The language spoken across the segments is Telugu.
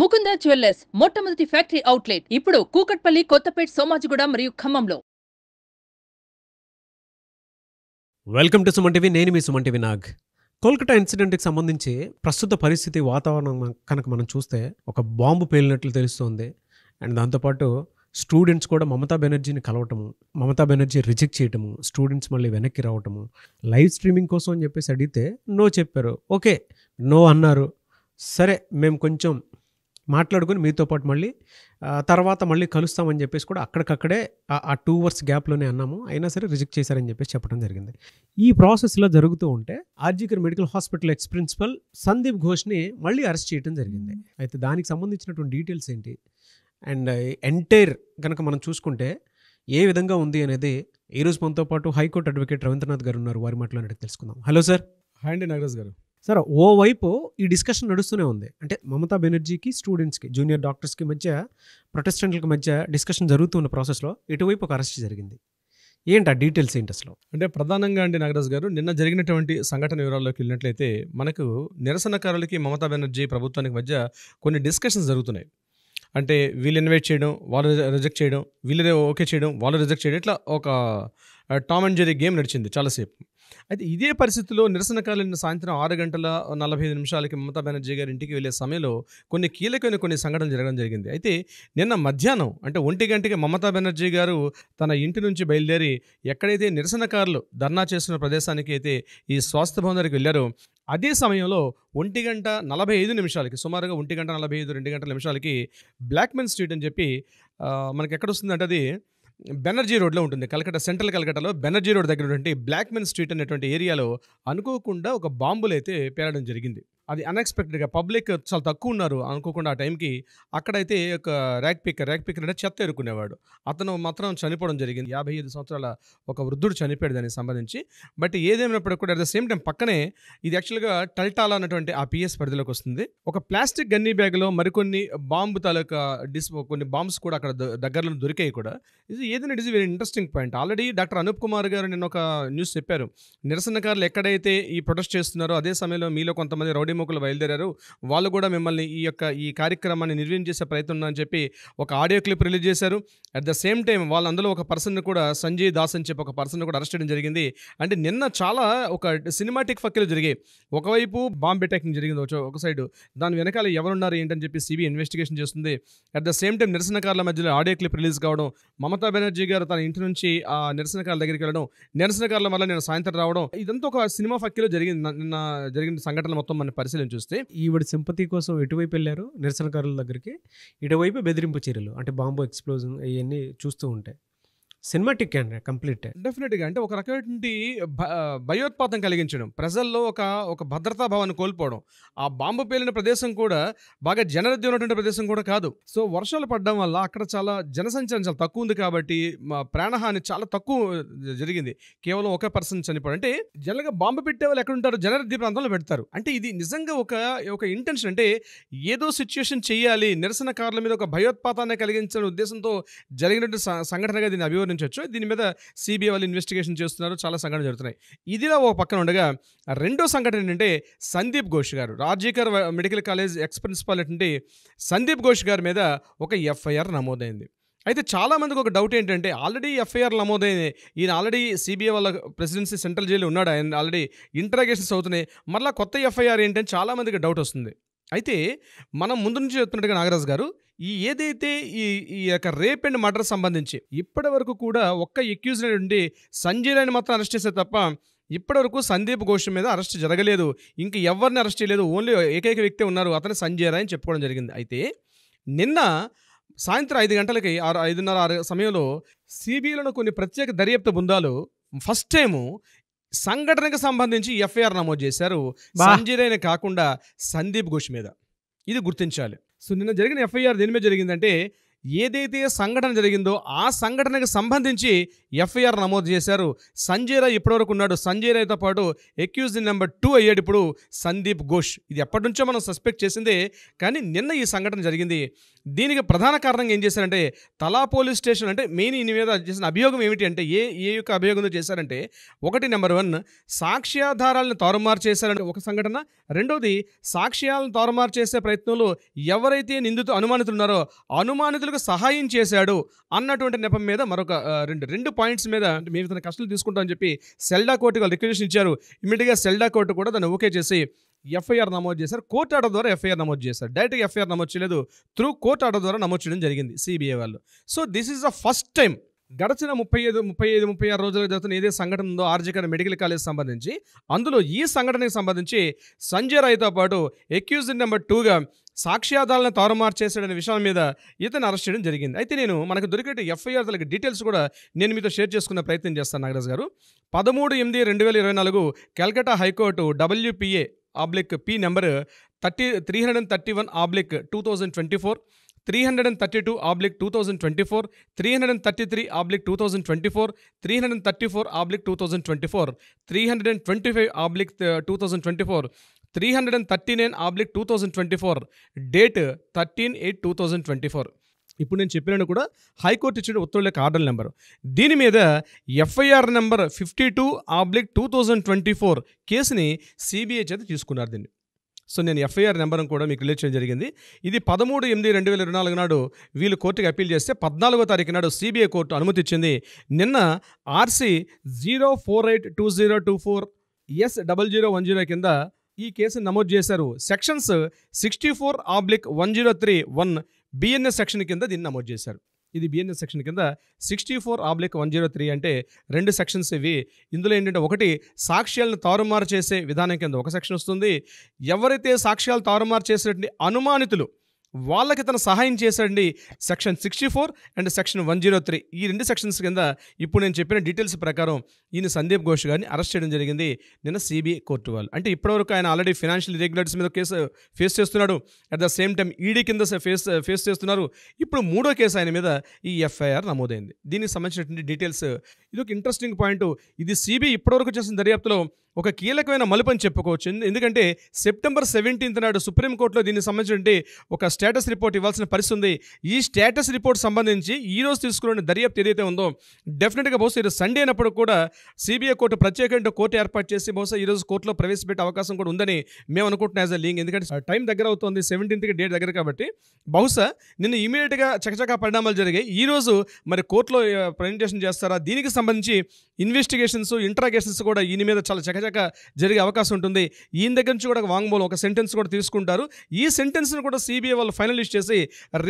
ముకుంద జ్యువెల్లర్స్ మొట్టమొదటి ఫ్యాక్టరీ అవుట్లెట్ ఇప్పుడు కూకట్పల్లి కొత్తపేట సోమాజిగూడ మరియు ఖమ్మంలో వెల్కమ్ టు సుమన్ టీవీ నేను మీ సుమన్ టీవీ నాగ్ కోల్కతా ఇన్సిడెంట్కి సంబంధించి ప్రస్తుత పరిస్థితి వాతావరణం కనుక మనం చూస్తే ఒక బాంబు పేలినట్లు తెలుస్తోంది అండ్ దాంతోపాటు స్టూడెంట్స్ కూడా మమతా బెనర్జీని కలవటము మమతా బెనర్జీ రిజెక్ట్ చేయటము స్టూడెంట్స్ మళ్ళీ వెనక్కి రావటము లైవ్ స్ట్రీమింగ్ కోసం అని చెప్పేసి అడిగితే నో చెప్పారు ఓకే నో అన్నారు సరే మేము కొంచెం మాట్లాడుకుని మీతో పాటు మళ్ళీ తర్వాత మళ్ళీ కలుస్తామని చెప్పేసి కూడా అక్కడికక్కడే ఆ టూ అవర్స్ గ్యాప్లోనే అన్నాము అయినా సరే రిజెక్ట్ చేశారని చెప్పేసి చెప్పడం జరిగింది ఈ ప్రాసెస్లో జరుగుతూ ఉంటే RG Kar medical hospital ex principal Sandip ఘోష్ని మళ్ళీ అరెస్ట్ చేయడం జరిగింది అయితే దానికి సంబంధించినటువంటి డీటెయిల్స్ ఏంటి అండ్ ఎంటైర్ కనుక మనం చూసుకుంటే ఏ విధంగా ఉంది అనేది ఈరోజు మనతో పాటు హైకోర్టు అడ్వకేట్ రవీంద్రనాథ్ గారు ఉన్నారు వారి మాటలో తెలుసుకుందాం హలో సార్ హాయ్ అండి నాగరాజ్ గారు సరే ఓవైపు ఈ డిస్కషన్ నడుస్తూనే ఉంది అంటే మమతా బెనర్జీకి స్టూడెంట్స్కి జూనియర్ డాక్టర్స్కి మధ్య ప్రొటెస్టెంట్లకి మధ్య డిస్కషన్ జరుగుతున్న ప్రాసెస్లో ఇటువైపు ఒక అరెస్ట్ జరిగింది ఏంటి ఆ డీటెయిల్స్ ఏంటి అసలు అంటే ప్రధానంగా అండి నాగరాజు గారు నిన్న జరిగినటువంటి సంఘటన వివరాల్లోకి వెళ్ళినట్లయితే మనకు నిరసనకారులకి మమతా బెనర్జీ ప్రభుత్వానికి మధ్య కొన్ని డిస్కషన్స్ జరుగుతున్నాయి అంటే వీళ్ళు ఇన్వైట్ చేయడం వాళ్ళు రిజెక్ట్ చేయడం వీళ్ళు ఓకే చేయడం వాళ్ళు రిజెక్ట్ చేయడం ఇట్లా ఒక టామ్ అండ్ జెరీ గేమ్ నడిచింది చాలాసేపు అయితే ఇదే పరిస్థితిలో నిరసనకారులు సాయంత్రం ఆరు గంటల నలభై ఐదు నిమిషాలకి మమతా బెనర్జీ గారి ఇంటికి వెళ్ళే సమయంలో కొన్ని కీలకమైన కొన్ని సంఘటనలు జరగడం జరిగింది అయితే నిన్న మధ్యాహ్నం అంటే ఒంటి గంటకి మమతా బెనర్జీ గారు తన ఇంటి నుంచి బయలుదేరి ఎక్కడైతే నిరసనకారులు ధర్నా చేస్తున్న ప్రదేశానికి అయితే ఈ స్వాస్థ్య భవన్ దగ్గరికి వెళ్ళారో అదే సమయంలో ఒంటి గంట నలభై ఐదు నిమిషాలకి సుమారుగా ఒంటి గంట నలభై ఐదు రెండు గంటల నిమిషాలకి బ్లాక్మెన్ స్ట్రీట్ అని చెప్పి మనకి ఎక్కడ అంటే అది బెనర్జీ రోడ్లో ఉంటుంది కలకట సెంట్రల్ కలకట్టాలో బెనర్జీ రోడ్ దగ్గర ఉన్నటువంటి బ్లాక్మెన్ స్ట్రీట్ అనేటువంటి ఏరియాలో అనుకోకుండా ఒక బాంబులు అయితే పేలడం జరిగింది అది అన్ఎక్స్పెక్టెడ్గా పబ్లిక్ చాలా తక్కువ ఉన్నారు అనుకోకుండా ఆ టైంకి అక్కడైతే ఒక ర్యాక్ పిక్కర్ ర్యాక్ పిక్కర్ అంటే చెత్త ఎరుకునేవాడు అతను మాత్రం చనిపోవడం జరిగింది యాభై ఐదు సంవత్సరాల ఒక వృద్ధుడు చనిపోయాడు దానికి సంబంధించి బట్ ఏదేమైనప్పుడు కూడా అట్ ద సేమ్ టైం పక్కనే ఇది యాక్చువల్గా టల్టాల్ అన్నటువంటి ఆ పిఎస్ పరిధిలోకి వస్తుంది ఒక ప్లాస్టిక్ గన్నీ బ్యాగ్లో మరికొన్ని బాంబు తాలూకా డిస్ కొన్ని బాంబ్స్ కూడా అక్కడ దగ్గరలో దొరికాయి కూడా ఇది ఏదైనా it is very interesting point already doctor Anoop Kumar garu నేను ఒక న్యూస్ చెప్పారు నిరసనకారులు ఎక్కడైతే ఈ ప్రొటెస్ట్ చేస్తున్నారో అదే సమయంలో మీలో కొంతమంది రౌడీ కార్యముఖులు బయలుదేరారు వాళ్ళు కూడా మిమ్మల్ని ఈ యొక్క ఈ కార్యక్రమాన్ని నిర్వహించేసే ప్రయత్నం అని చెప్పి ఒక ఆడియో క్లిప్ రిలీజ్ చేశారు అట్ ద సేమ్ టైం వాళ్ళు అందులో ఒక పర్సన్ కూడా సంజయ్ దాస్ అని చెప్పి ఒక పర్సన్ కూడా అరెస్ట్ చేయడం జరిగింది అంటే నిన్న చాలా ఒక సినిమాటిక్ ఫక్కిలు జరిగాయి ఒకవైపు బాంబ్ అటాకింగ్ జరిగింది ఒక సైడ్ దాని వెనకాల ఎవరున్నారు ఏంటని చెప్పి సిబిఐ ఇన్వెస్టిగేషన్ చేస్తుంది అట్ ద సేమ్ టైం నిరసనకారుల మధ్యలో ఆడియో క్లిప్ రిలీజ్ కావడం మమతా బెనర్జీ గారు తన ఇంటి నుంచి ఆ నిరసనకారుల దగ్గరికి వెళ్ళడం నిరసనకారుల వల్ల నేను సాయంత్రం రావడం ఇదంతా ఒక సినిమా ఫక్కిలో జరిగింది నిన్న జరిగిన సంఘటన మొత్తం మన పరిశీలన చూస్తే ఈవిడ సింపతి కోసం ఎటువైపు వెళ్ళారు నిరసనకారుల దగ్గరికి ఇటువైపు బెదిరింపు చర్యలు అంటే బాంబు ఎక్స్ప్లోజన్ ఇవన్నీ చూస్తూ ఉంటాయి సినిమాటిక్ అండి కంప్లీట్ డెఫినెట్గా అంటే ఒక రకమైనటువంటి భయోత్పాతం కలిగించడం ప్రజల్లో ఒక ఒక భద్రతా భావాన్ని కోల్పోవడం ఆ బాంబు పేలిన ప్రదేశం కూడా బాగా జనరద్ది ఉన్నటువంటి ప్రదేశం కూడా కాదు సో వర్షాలు పడడం వల్ల అక్కడ చాలా జనసంచారం చాలా తక్కువ ఉంది కాబట్టి ప్రాణహాని చాలా తక్కువ జరిగింది కేవలం ఒక పర్సన్ చనిపోవడం అంటే జనరల్గా బాంబు పెట్టే వాళ్ళు ఎక్కడ ఉంటారు జనరద్ది ప్రాంతంలో పెడతారు అంటే ఇది నిజంగా ఒక ఒక ఇంటెన్షన్ అంటే ఏదో సిచ్యువేషన్ చేయాలి నిరసనకారుల మీద ఒక భయోత్పాతాన్ని కలిగించిన ఉద్దేశంతో జరిగినటువంటి సంఘటనగా దీన్ని అభివర్ణించారు గుర్తించవచ్చు దీని మీద సిబిఐ వాళ్ళు ఇన్వెస్టిగేషన్ చేస్తున్నారు చాలా సంఘటనలు జరుగుతున్నాయి ఇదిలా ఓ పక్కన ఉండగా రెండో సంఘటన ఏంటంటే Sandip Ghosh garu RG Kar medical college ex principal అంటే సందీప్ ఘోష్ గారి మీద ఒక ఎఫ్ఐఆర్ నమోదైంది అయితే చాలామందికి ఒక డౌట్ ఏంటంటే ఆల్రెడీ ఎఫ్ఐఆర్ నమోదైంది ఈయన ఆల్రెడీ సిబిఐ వాళ్ళ ప్రెసిడెన్సీ సెంట్రల్ జైలు ఉన్నాడు ఆయన ఆల్రెడీ ఇంటరాగేషన్స్ అవుతున్నాయి మళ్ళీ కొత్త ఎఫ్ఐఆర్ ఏంటంటే చాలామందికి డౌట్ వస్తుంది అయితే మనం ముందు నుంచి చెప్తున్నట్టుగా నాగరాజు గారు ఈ ఏదైతే ఈ ఈ యొక్క రేప్ అండ్ మర్డర్ సంబంధించి ఇప్పటి వరకు కూడా ఒక్క ఎక్యూజ్ ఉండి సంజయ్ రాని మాత్రం అరెస్ట్ చేస్తే తప్ప ఇప్పటివరకు సందీప్ ఘోష్ మీద అరెస్ట్ జరగలేదు ఇంక ఎవరిని అరెస్ట్ చేయలేదు ఓన్లీ ఏకైక వ్యక్తి ఉన్నారు అతని సంజయ్ రాయ్ అని చెప్పుకోవడం జరిగింది అయితే నిన్న సాయంత్రం ఐదు గంటలకి ఆరు ఐదున్నర ఆరు సమయంలో సిబిఐలోని కొన్ని ప్రత్యేక దర్యాప్తు బృందాలు ఫస్ట్ టైము సంఘటనకు సంబంధించి ఎఫ్ఐఆర్ నమోదు చేశారు సంజీరేనే కాకుండా సందీప్ ఘోష్ మీద ఇది గుర్తించాలి సో నిన్న జరిగిన ఎఫ్ఐఆర్ దేని మీద జరిగిందంటే ఏదైతే సంఘటన జరిగిందో ఆ సంఘటనకు సంబంధించి ఎఫ్ఐఆర్ నమోదు చేశారు సంజయ్ రాయ్ ఇప్పటివరకు ఉన్నాడు సంజయ్ రాయ్తో పాటు ఎక్యూజ్ నెంబర్ టూ అయ్యాడు ఇప్పుడు సందీప్ ఘోష్ ఇది ఎప్పటి నుంచో మనం సస్పెక్ట్ చేసిందే కానీ నిన్న ఈ సంఘటన జరిగింది దీనికి ప్రధాన కారణంగా ఏం చేశారంటే తలా పోలీస్ స్టేషన్ అంటే మెయిన్ ఈయన మీద చేసిన అభియోగం ఏమిటి అంటే ఏ ఏ యొక్క అభియోగంతో చేశారంటే ఒకటి నెంబర్ వన్ సాక్ష్యాధారాలను తారుమారు చేశారంటే ఒక సంఘటన రెండోది సాక్ష్యాలను తారుమారు చేసే ప్రయత్నంలో ఎవరైతే నిందితు ఉన్నారో అనుమానితులకు సహాయం చేశాడు అన్నటువంటి నెపం మీద మరొక రెండు రెండు పాయింట్ పాయింట్స్ మీద మేము తన కష్టాలు తీసుకుంటామని చెప్పి సెల్డా కోర్టు వాళ్ళు రిక్వెస్ట్ ఇచ్చారు ఇమీడియట్గా సెల్డా కోర్టు కూడా దాన్ని ఓకే చేసి ఎఫ్ఐఆర్ నమోదు చేశారు కోర్టు ఆర్డర్ ద్వారా ఎఫ్ఐఆర్ నమోదు చేశారు డైరెక్ట్గా ఎఫ్ఐఆర్ నమోదు చేయలేదు త్రూ కోర్టు ఆర్డర్ ద్వారా నమోదు చేయడం జరిగింది సిబిఐ వాళ్ళు so this is the first time గడచిన ముప్పై ఐదు ముప్పై ఐదు ముప్పై ఆరు రోజులు జరుగుతున్న ఏదే సంఘటన ఉందో ఆర్జికర్ మెడికల్ కాలేజ్ సంబంధించి అందులో ఈ సంఘటనకు సంబంధించి సంజయ్ రాయ్తో పాటు ఎక్యూజ్ నెంబర్ టూగా సాక్ష్యాధారాలను తారుమారు చేశాడనే విషయాల మీద ఇతను అరెస్ట్ చేయడం జరిగింది అయితే నేను మనకు దొరికే ఎఫ్ఐఆర్ తలకి డీటెయిల్స్ కూడా నేను మీతో షేర్ చేసుకున్న ప్రయత్నం చేస్తాను నాగరాజు గారు పదమూడు ఎనిమిది రెండు వేల ఇరవై నాలుగు Calcutta high court WPA oblique P number thirty three hundred and thirty one oblique two thousand twenty four three hundred and thirty two oblique two thousand twenty four three hundred and thirty three oblique two thousand twenty four three hundred and thirty four oblique two thousand twenty four three hundred and twenty five oblique two thousand twenty four three hundred and thirty nine oblique two thousand twenty four date thirteen eight two thousand twenty four ఇప్పుడు నేను చెప్పినాను కూడా హైకోర్టు ఇచ్చిన ఉత్తర్వుల యొక్క ఆర్డర్ నెంబర్ దీని మీద FIR number fifty two oblique two thousand twenty four కేసుని సిబిఐ చేత తీసుకున్నారు దీన్ని సో నేను ఎఫ్ఐఆర్ నెంబర్ కూడా మీకు రిలీజ్ చేయడం జరిగింది ఇది పదమూడు ఎనిమిది రెండు వేల ఇరవై నాలుగు నాడు వీళ్ళు కోర్టుకి అప్పీల్ చేస్తే పద్నాలుగో తారీఖు నాడు సిబిఐ కోర్టు అనుమతి ఇచ్చింది నిన్న RC zero four eight two zero two four S double zero one zero కింద ఈ కేసు నమోదు చేశారు sections sixty four oblique one zero three one BNS section కింద దీన్ని నమోదు చేశారు ఇది బిఎన్ఎస్ సెక్షన్ కింద sixty four oblique one zero three అంటే రెండు సెక్షన్స్ ఇవి ఇందులో ఏంటంటే ఒకటి సాక్ష్యాలను తారుమారు చేసే విధానం కింద ఒక సెక్షన్ వస్తుంది ఎవరైతే సాక్ష్యాలు తారుమారు చేసేటువంటి అనుమానితులు వాళ్ళకి తను సహాయం చేశాడండి section sixty four and section one zero three ఈ రెండు సెక్షన్స్ కింద ఇప్పుడు నేను చెప్పిన డీటెయిల్స్ ప్రకారం ఈయన సందీప్ ఘోష్ గారిని అరెస్ట్ చేయడం జరిగింది నిన్న సిబిఐ కోర్టు వాళ్ళు అంటే ఇప్పటివరకు ఆయన ఆల్రెడీ ఫినాన్షియల్ రెగ్యులేటర్స్ మీద కేసు ఫేస్ చేస్తున్నాడు at the same time ED కింద ఫేస్ ఫేస్ చేస్తున్నారు ఇప్పుడు మూడో కేసు ఆయన మీద ఈ ఎఫ్ఐఆర్ నమోదైంది దీనికి సంబంధించినటువంటి డీటెయిల్స్ ఇది ఒక ఇంట్రెస్టింగ్ పాయింట్ ఇది సిబిఐ ఇప్పటివరకు చేసిన దర్యాప్తులో ఒక కీలకమైన మలుపని చెప్పుకోవచ్చు ఎందుకంటే సెప్టెంబర్ సెవెంటీన్త్ నాడు సుప్రీంకోర్టులో దీనికి సంబంధించి ఒక స్టేటస్ రిపోర్ట్ ఇవ్వాల్సిన పరిస్థితి ఉంది ఈ స్టేటస్ రిపోర్ట్ సంబంధించి ఈ రోజు తీసుకున్న దర్యాప్తు ఏదైతే ఉందో డెఫినెట్గా బహుశా ఈరోజు సండే అయినప్పుడు కూడా సిబిఐ కోర్టు ప్రత్యేకంగా కోర్టు ఏర్పాటు చేసి బహుశా ఈరోజు కోర్టులో ప్రవేశపెట్టే అవకాశం కూడా ఉందని మేము అనుకుంటున్నాం యాజ్ అ లీంగ్ ఎందుకంటే టైం దగ్గర అవుతుంది సెవెంటీన్త్కి డేట్ దగ్గర కాబట్టి బహుశా నిన్న ఇమీడియట్గా చకచకా పరిణామాలు జరిగాయి ఈరోజు మరి కోర్టులో ప్రజెంటేషన్ చేస్తారా దీనికి సంబంధించి ఇన్వెస్టిగేషన్స్ ఇంట్రాగేషన్స్ కూడా దీని మీద చాలా చకచ దాకా జరిగే అవకాశం ఉంటుంది ఈయన దగ్గర నుంచి కూడా వాంగ్మూలం ఒక సెంటెన్స్ కూడా తీసుకుంటారు ఈ సెంటెన్స్ను కూడా సిబిఐ వాళ్ళు ఫైనలిస్ట్ చేసి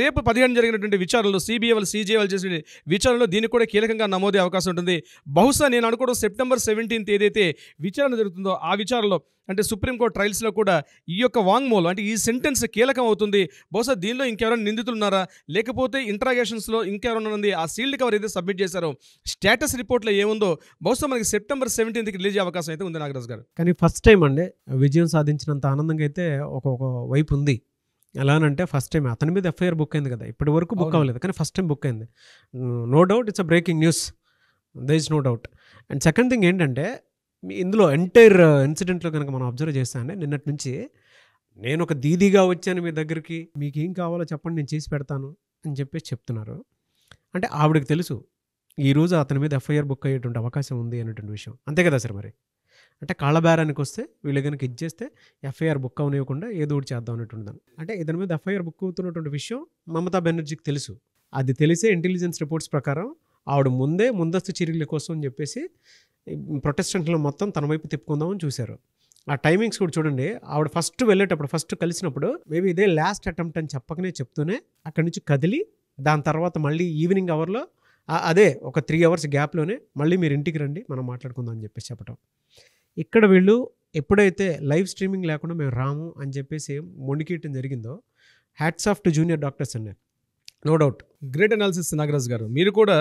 రేపు పదిహేను జరిగినటువంటి విచారణలో సిబిఐ వాళ్ళు సీజీఐ వాళ్ళు చేసిన విచారణలో దీనికి కూడా కీలకంగా నమోదే అవకాశం ఉంటుంది బహుశా నేను అనుకోవడం సెప్టెంబర్ సెవెంటీన్త్ ఏదైతే విచారణ జరుగుతుందో ఆ విచారణలో అంటే సుప్రీంకోర్టు ట్రయల్స్లో కూడా ఈ యొక్క వాంగ్మూలం అంటే ఈ సెంటెన్స్ కీలకం అవుతుంది బహుశా దీనిలో ఇంకెవరైనా నిందితులు ఉన్నారా లేకపోతే ఇంట్రాగేషన్స్లో ఇంకెవరైనా ఉంది ఆ సీల్డ్ కవర్ అయితే సబ్మిట్ చేశారో స్టేటస్ రిపోర్ట్లో ఏముందో బహుశా మనకి సెప్టెంబర్ సెవెంటీన్త్కి రిలీజ్ అవకాశం అయితే ఉంది నాగరాజ్ గారు కానీ ఫస్ట్ టైం అండి విజయం సాధించినంత ఆనందంగా అయితే ఒక వైపు ఉంది ఎలా అంటే ఫస్ట్ టైం అతని మీద ఎఫ్ఐఆర్ బుక్ అయింది కదా ఇప్పటి వరకు బుక్ అవ్వలేదు కానీ ఫస్ట్ టైం బుక్ అయింది no doubt it's a breaking news there is no doubt and second thing ఏంటంటే ఇందులో ఎంటైర్ ఇన్సిడెంట్లో uh, కనుక మనం అబ్జర్వ్ చేస్తానే నిన్నటి నుంచి నేను ఒక దీదీగా వచ్చాను మీ దగ్గరికి మీకు ఏం కావాలో చెప్పండి నేను చేసి పెడతాను అని చెప్పేసి చెప్తున్నారు అంటే ఆవిడకి తెలుసు ఈరోజు అతని మీద ఎఫ్ఐఆర్ బుక్ అయ్యేటువంటి అవకాశం ఉంది అనేటువంటి విషయం అంతే కదా సార్ మరి అంటే కాళ్ళబేరానికి వస్తే వీళ్ళు కనుక ఇచ్చేస్తే ఎఫ్ఐఆర్ బుక్ అవనివ్వకుండా ఏదో ఒకటి చేద్దాం అనేటువంటి దాన్ని అంటే ఇతని మీద ఎఫ్ఐఆర్ బుక్ అవుతున్నటువంటి విషయం మమతా బెనర్జీకి తెలుసు అది తెలిసే ఇంటెలిజెన్స్ రిపోర్ట్స్ ప్రకారం ఆవిడ ముందే ముందస్తు చర్యల కోసం అని చెప్పేసి ప్రొటెస్టెంట్లు మొత్తం తన వైపు తిప్పుకుందామని చూశారు ఆ టైమింగ్స్ కూడా చూడండి ఆవిడ ఫస్ట్ వెళ్ళేటప్పుడు ఫస్ట్ కలిసినప్పుడు మేబీ ఇదే లాస్ట్ అటెంప్ట్ అని చెప్పకనే చెప్తూనే అక్కడి నుంచి కదిలి దాని తర్వాత మళ్ళీ ఈవినింగ్ అవర్లో అదే ఒక త్రీ అవర్స్ గ్యాప్లోనే మళ్ళీ మీరు ఇంటికి రండి మనం మాట్లాడుకుందాం అని చెప్పేసి చెప్పటం ఇక్కడ వీళ్ళు ఎప్పుడైతే లైవ్ స్ట్రీమింగ్ లేకుండా మేము రాము అని చెప్పేసి మొండికేయటం జరిగిందో hats off to junior doctors అన్నారు no doubt great analysis Nagaraj garu మీరు కూడా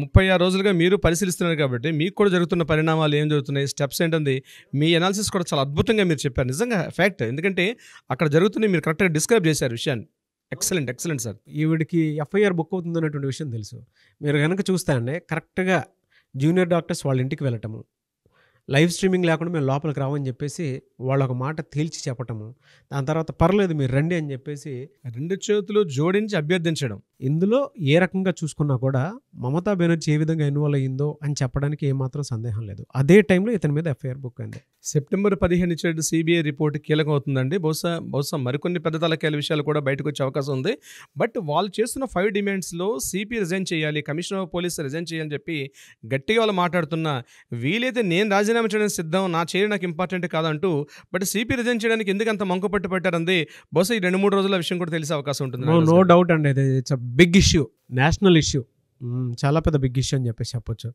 ముప్పై ఆరు రోజులుగా మీరు పరిశీలిస్తున్నారు కాబట్టి మీకు కూడా జరుగుతున్న పరిణామాలు ఏం జరుగుతున్నాయి స్టెప్స్ ఏంటంది మీ అనాలిసిస్ కూడా చాలా అద్భుతంగా మీరు చెప్పారు నిజంగా ఫ్యాక్ట్ ఎందుకంటే అక్కడ జరుగుతున్నాయి మీరు కరెక్ట్గా డిస్క్రైబ్ చేశారు విషయాన్ని ఎక్సలెంట్ ఎక్సలెంట్ సార్ ఈవిడికి ఎఫ్ఐఆర్ బుక్ అవుతుంది అనేటువంటి విషయం తెలుసు మీరు కనుక చూస్తా అండి కరెక్ట్గా జూనియర్ డాక్టర్స్ వాళ్ళ ఇంటికి వెళ్ళటము లైవ్ స్ట్రీమింగ్ లేకుండా మేము లోపలికి రావని చెప్పేసి వాళ్ళు ఒక మాట తేల్చి చెప్పటము దాని తర్వాత పర్లేదు మీరు రండి అని చెప్పేసి రెండు చేతులు జోడించి అభ్యర్థించడం ఇందులో ఏ రకంగా చూసుకున్నా కూడా మమతా బెనర్జీ ఏ విధంగా ఇన్వాల్వ్ అయ్యిందో అని చెప్పడానికి ఏమాత్రం సందేహం లేదు అదే టైంలో ఇతని మీద ఎఫ్ఐఆర్ బుక్ అయింది సెప్టెంబర్ పదిహేను ఇచ్చేటు సిబిఐ రిపోర్ట్ కీలకం అవుతుందండి బహుశా బహుశా మరికొన్ని పెద్ద తలకాయల విషయాలు కూడా బయటకు వచ్చే అవకాశం ఉంది బట్ వాళ్ళు చేస్తున్న ఫైవ్ డిమాండ్స్లో సిపి రిజైన్ చేయాలి కమిషనర్ ఆఫ్ పోలీస్ రిజైన్ చేయాలని చెప్పి గట్టిగా వాళ్ళు మాట్లాడుతున్నా వీలైతే నేను రాజీ రాజీనామా చేయడానికి సిద్ధం నా చేయడం నాకు ఇంపార్టెంట్ కాదంటూ బట్ సిపి రిజైన్ చేయడానికి ఎందుకు అంత మంకు పట్టు పెట్టారంది బహుశా ఈ రెండు మూడు రోజుల విషయం కూడా తెలిసే అవకాశం ఉంటుంది నో డౌట్ అండి ఇది it's big issue national issue చాలా పెద్ద బిగ్ ఇష్యూ అని చెప్పేసి చెప్పొచ్చు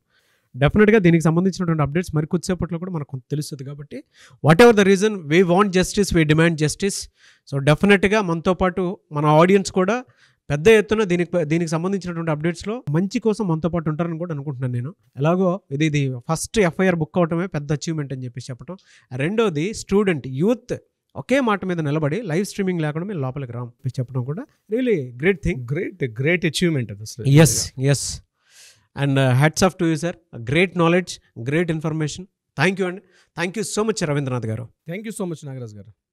డెఫినెట్గా దీనికి సంబంధించినటువంటి అప్డేట్స్ మరి కొద్దిసేపట్లో కూడా మనకు తెలుస్తుంది కాబట్టి whatever the reason we want justice we demand justice so డెఫినెట్గా మనతో పాటు మన ఆడియన్స్ కూడా పెద్ద ఎత్తున దీనికి దీనికి సంబంధించినటువంటి అప్డేట్స్లో మంచి కోసం మనతో పాటు ఉంటారని కూడా అనుకుంటున్నాను నేను ఎలాగో ఇది ఇది ఫస్ట్ ఎఫ్ఐఆర్ బుక్ అవటమే పెద్ద అచీవ్మెంట్ అని చెప్పేసి చెప్పడం రెండోది స్టూడెంట్ యూత్ ఒకే మాట మీద నిలబడి లైవ్ స్ట్రీమింగ్ లేకుండా మేము లోపలికి రామ్ చెప్పడం కూడా really great thing great great achievement అది అసలు yes yes and hats off to you sir great knowledge great information thank you అండి thank you so much Ravindranath garu thank you so much Nagaraj గారు